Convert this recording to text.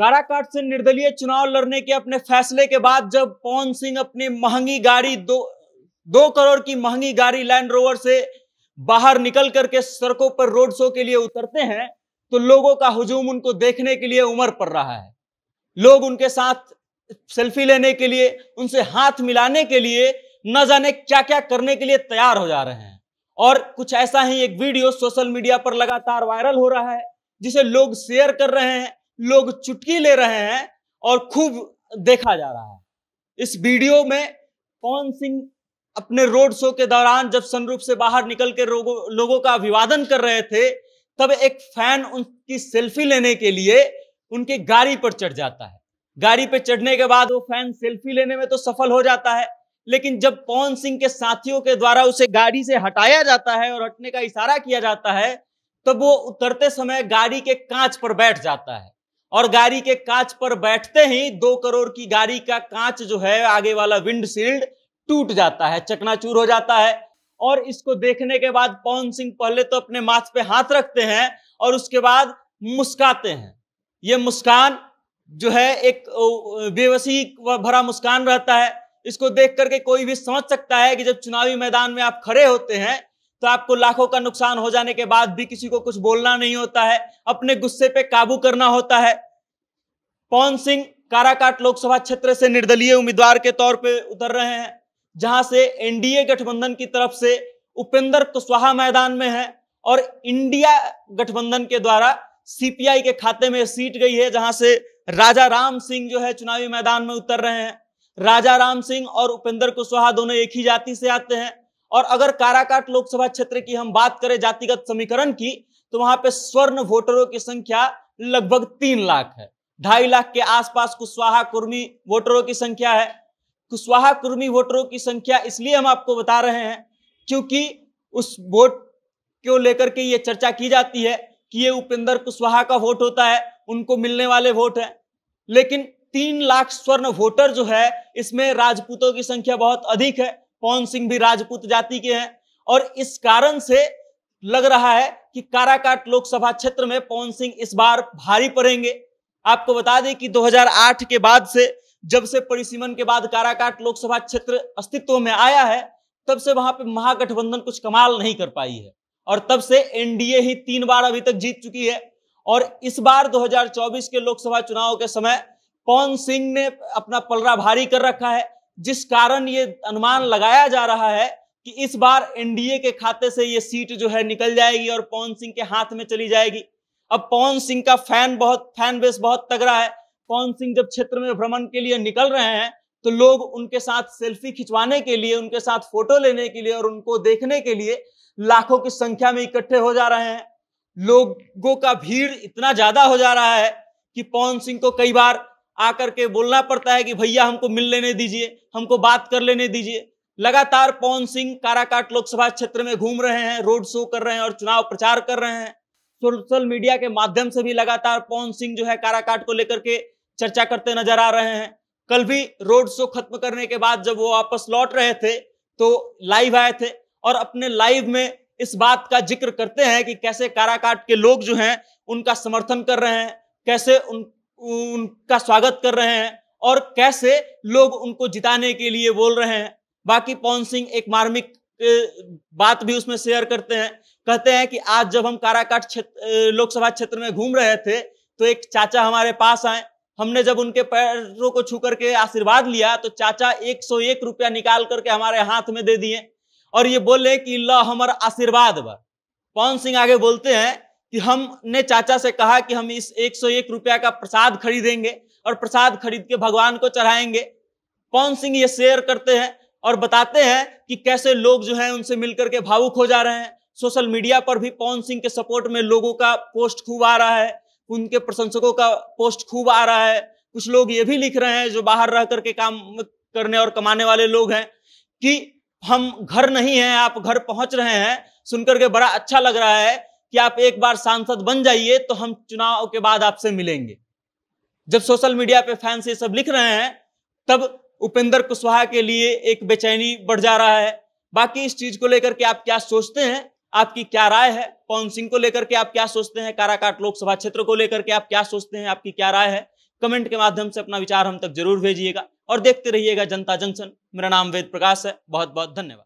काराकाट से निर्दलीय चुनाव लड़ने के अपने फैसले के बाद जब पवन सिंह अपनी महंगी गाड़ी दो दो करोड़ की महंगी गाड़ी लैंड रोवर से बाहर निकल करके सड़कों पर रोड शो के लिए उतरते हैं तो लोगों का हुजूम उनको देखने के लिए उमर पड़ रहा है लोग उनके साथ सेल्फी लेने के लिए उनसे हाथ मिलाने के लिए न जाने क्या क्या करने के लिए तैयार हो जा रहे हैं और कुछ ऐसा ही एक वीडियो सोशल मीडिया पर लगातार वायरल हो रहा है जिसे लोग शेयर कर रहे हैं लोग चुटकी ले रहे हैं और खूब देखा जा रहा है इस वीडियो में पवन सिंह अपने रोड शो के दौरान जब सनरूप से बाहर निकल के लोगों लोगों का अभिवादन कर रहे थे तब एक फैन उनकी सेल्फी लेने के लिए उनके गाड़ी पर चढ़ जाता है गाड़ी पर चढ़ने के बाद वो फैन सेल्फी लेने में तो सफल हो जाता है लेकिन जब पवन सिंह के साथियों के द्वारा उसे गाड़ी से हटाया जाता है और हटने का इशारा किया जाता है तब वो उतरते समय गाड़ी के कांच पर बैठ जाता है और गाड़ी के कांच पर बैठते ही दो करोड़ की गाड़ी का कांच जो है आगे वाला विंडशील्ड टूट जाता है चकनाचूर हो जाता है और इसको देखने के बाद पवन सिंह पहले तो अपने माथ पे हाथ रखते हैं और उसके बाद मुस्काते हैं ये मुस्कान जो है एक बेवसी भरा मुस्कान रहता है इसको देख करके कोई भी समझ सकता है कि जब चुनावी मैदान में आप खड़े होते हैं तो आपको लाखों का नुकसान हो जाने के बाद भी किसी को कुछ बोलना नहीं होता है अपने गुस्से पे काबू करना होता है पवन सिंह काराकाट लोकसभा क्षेत्र से निर्दलीय उम्मीदवार के तौर पे उतर रहे हैं जहां से एनडीए गठबंधन की तरफ से उपेंद्र कुशवाहा मैदान में है और इंडिया गठबंधन के द्वारा सीपीआई के खाते में सीट गई है जहां से राजा राम सिंह जो है चुनावी मैदान में उतर रहे हैं राजा राम सिंह और उपेंद्र कुशवाहा दोनों एक ही जाति से आते हैं और अगर काराकाट लोकसभा क्षेत्र की हम बात करें जातिगत समीकरण की तो वहां पे स्वर्ण वोटरों की संख्या लगभग तीन लाख है ढाई लाख के आसपास कुशवाहा कुर्मी वोटरों की संख्या है कुशवाहा कुर्मी वोटरों की संख्या इसलिए हम आपको बता रहे हैं क्योंकि उस वोट को लेकर के ये चर्चा की जाती है कि ये उपेंद्र कुशवाहा का वोट होता है उनको मिलने वाले वोट है लेकिन तीन लाख स्वर्ण वोटर जो है इसमें राजपूतों की संख्या बहुत अधिक है पवन सिंह भी राजपूत जाति के हैं और इस कारण से लग रहा है कि काराकाट लोकसभा क्षेत्र में पवन सिंह इस बार भारी पड़ेंगे आपको बता दें कि 2008 के बाद से जब से परिसीमन के बाद काराकाट लोकसभा क्षेत्र अस्तित्व में आया है तब से वहां पे महागठबंधन कुछ कमाल नहीं कर पाई है और तब से एनडीए ही तीन बार अभी तक जीत चुकी है और इस बार 2024 के लोकसभा चुनाव के समय पवन सिंह ने अपना पलरा भारी कर रखा है जिस कारण ये अनुमान लगाया जा रहा है कि इस बार एनडीए के खाते से ये सीट जो है निकल जाएगी और पवन सिंह के हाथ में चली जाएगी अब पवन सिंह का फैन बहुत फैन बेस बहुत तगड़ा है पवन सिंह जब क्षेत्र में भ्रमण के लिए निकल रहे हैं तो लोग उनके साथ सेल्फी खिंचवाने के लिए उनके साथ फोटो लेने के लिए और उनको देखने के लिए लाखों की संख्या में इकट्ठे हो जा रहे हैं लोगों का भीड़ इतना ज्यादा हो जा रहा है कि पवन सिंह को कई बार आकर के बोलना पड़ता है कि भैया हमको मिल लेने दीजिए हमको बात कर लेने दीजिए लगातार पवन सिंह काराकाट लोकसभा क्षेत्र में घूम रहे हैं रोड शो कर रहे हैं और चुनाव प्रचार कर रहे हैं सोशल मीडिया के माध्यम से भी लगातार पवन सिंह जो है काराकाट को लेकर के चर्चा करते नजर आ रहे हैं कल भी रोड शो खत्म करने के बाद जब वो वापस लौट रहे थे तो लाइव आए थे और अपने लाइव में इस बात का जिक्र करते हैं कि कैसे काराकाट के लोग जो हैं उनका समर्थन कर रहे हैं कैसे उन उनका स्वागत कर रहे हैं और कैसे लोग उनको जिताने के लिए बोल रहे हैं बाकी पवन सिंह एक मार्मिक बात भी उसमें शेयर करते हैं कहते हैं कि आज जब हम काराकाट क्षेत्र लोकसभा क्षेत्र में घूम रहे थे तो एक चाचा हमारे पास आए हमने जब उनके पैरों को छू करके आशीर्वाद लिया तो चाचा 101 रुपया निकाल करके हमारे हाथ में दे दिए और ये बोले कि ल हमारा आशीर्वाद पवन सिंह आगे बोलते हैं कि हमने चाचा से कहा कि हम इस 101 रुपया का प्रसाद खरीदेंगे और प्रसाद खरीद के भगवान को चढ़ाएंगे पवन सिंह ये शेयर करते हैं और बताते हैं कि कैसे लोग जो हैं उनसे मिलकर के भावुक हो जा रहे हैं सोशल मीडिया पर भी पवन सिंह के सपोर्ट में लोगों का पोस्ट खूब आ रहा है उनके प्रशंसकों का पोस्ट खूब आ रहा है कुछ लोग ये भी लिख रहे हैं जो बाहर रह करके काम करने और कमाने वाले लोग हैं कि हम घर नहीं हैं आप घर पहुंच रहे हैं सुनकर के बड़ा अच्छा लग रहा है कि आप एक बार सांसद बन जाइए तो हम चुनाव के बाद आपसे मिलेंगे जब सोशल मीडिया पे फैंस ये सब लिख रहे हैं तब उपेंद्र कुशवाहा के लिए एक बेचैनी बढ़ जा रहा है बाकी इस चीज को लेकर के आप क्या सोचते हैं आपकी क्या राय है पवन सिंह को लेकर के आप क्या सोचते हैं काराकाट लोकसभा क्षेत्र को लेकर के आप क्या सोचते हैं आपकी क्या राय है कमेंट के माध्यम से अपना विचार हम तक जरूर भेजिएगा और देखते रहिएगा जनता जंक्शन मेरा नाम वेद प्रकाश है बहुत बहुत धन्यवाद